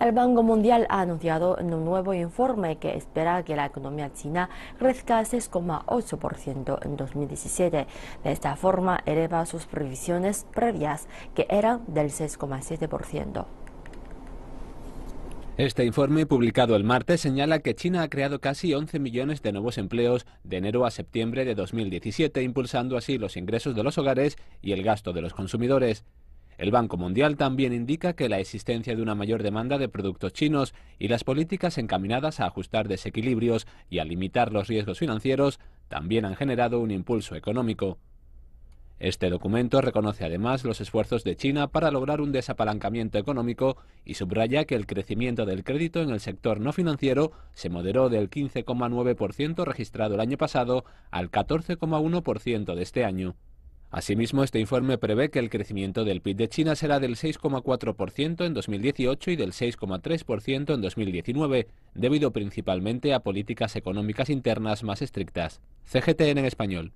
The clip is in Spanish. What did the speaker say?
El Banco Mundial ha anunciado en un nuevo informe que espera que la economía china crezca 6,8% en 2017. De esta forma, eleva sus previsiones previas, que eran del 6,7%. Este informe, publicado el martes, señala que China ha creado casi 11 millones de nuevos empleos de enero a septiembre de 2017, impulsando así los ingresos de los hogares y el gasto de los consumidores. El Banco Mundial también indica que la existencia de una mayor demanda de productos chinos y las políticas encaminadas a ajustar desequilibrios y a limitar los riesgos financieros también han generado un impulso económico. Este documento reconoce además los esfuerzos de China para lograr un desapalancamiento económico y subraya que el crecimiento del crédito en el sector no financiero se moderó del 15,9% registrado el año pasado al 14,1% de este año. Asimismo, este informe prevé que el crecimiento del PIB de China será del 6,4% en 2018 y del 6,3% en 2019, debido principalmente a políticas económicas internas más estrictas. CGTN en español.